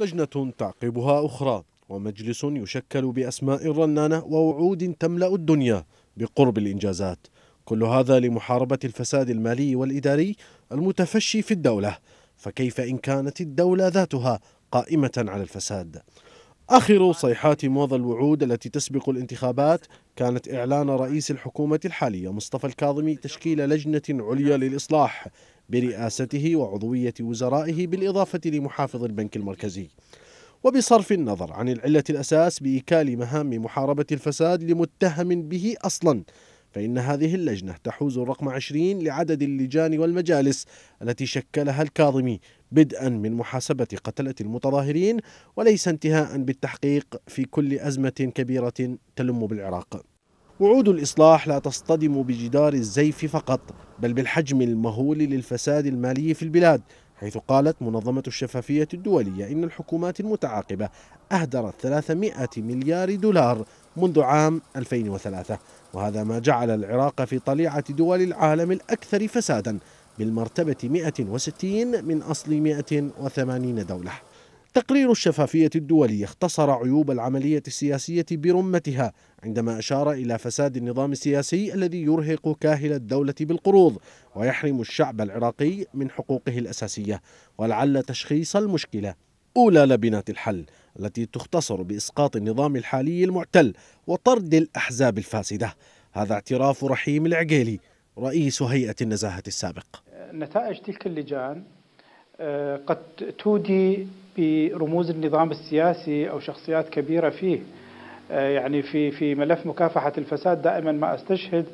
لجنة تعقبها أخرى ومجلس يشكل بأسماء رنانة ووعود تملأ الدنيا بقرب الإنجازات كل هذا لمحاربة الفساد المالي والإداري المتفشي في الدولة فكيف إن كانت الدولة ذاتها قائمة على الفساد آخر صيحات موضة الوعود التي تسبق الانتخابات كانت إعلان رئيس الحكومة الحالية مصطفى الكاظمي تشكيل لجنة عليا للإصلاح برئاسته وعضوية وزرائه بالإضافة لمحافظ البنك المركزي وبصرف النظر عن العلة الأساس بإيكال مهام محاربة الفساد لمتهم به أصلا فإن هذه اللجنة تحوز الرقم 20 لعدد اللجان والمجالس التي شكلها الكاظمي بدءا من محاسبة قتلة المتظاهرين وليس انتهاء بالتحقيق في كل أزمة كبيرة تلم بالعراق وعود الإصلاح لا تصطدم بجدار الزيف فقط بل بالحجم المهول للفساد المالي في البلاد حيث قالت منظمة الشفافية الدولية إن الحكومات المتعاقبة أهدرت 300 مليار دولار منذ عام 2003 وهذا ما جعل العراق في طليعة دول العالم الأكثر فسادا بالمرتبة 160 من أصل 180 دولة تقرير الشفافية الدولي اختصر عيوب العملية السياسية برمتها عندما أشار إلى فساد النظام السياسي الذي يرهق كاهل الدولة بالقروض ويحرم الشعب العراقي من حقوقه الأساسية ولعل تشخيص المشكلة أولى لبنات الحل التي تختصر بإسقاط النظام الحالي المعتل وطرد الأحزاب الفاسدة هذا اعتراف رحيم العقيلي رئيس هيئة النزاهة السابق نتائج تلك اللجان آه، قد تودي برموز النظام السياسي او شخصيات كبيره فيه آه، يعني في في ملف مكافحه الفساد دائما ما استشهد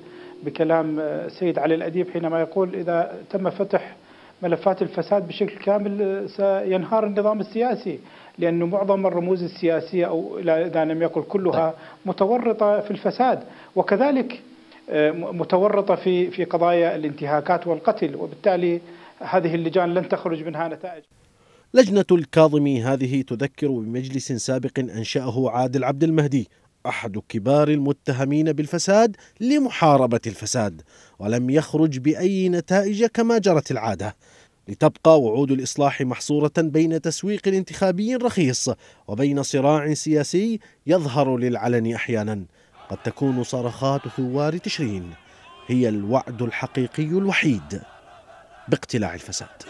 بكلام السيد آه، علي الاديب حينما يقول اذا تم فتح ملفات الفساد بشكل كامل سينهار النظام السياسي لأنه معظم الرموز السياسية أو إذا لم يقل كلها طيب. متورطة في الفساد وكذلك متورطة في في قضايا الانتهاكات والقتل وبالتالي هذه اللجان لن تخرج منها نتائج لجنة الكاظمي هذه تذكر بمجلس سابق أنشأه عادل عبد المهدي أحد كبار المتهمين بالفساد لمحاربة الفساد ولم يخرج بأي نتائج كما جرت العادة لتبقى وعود الإصلاح محصورة بين تسويق انتخابي رخيص وبين صراع سياسي يظهر للعلن أحيانا قد تكون صرخات ثوار تشرين هي الوعد الحقيقي الوحيد باقتلاع الفساد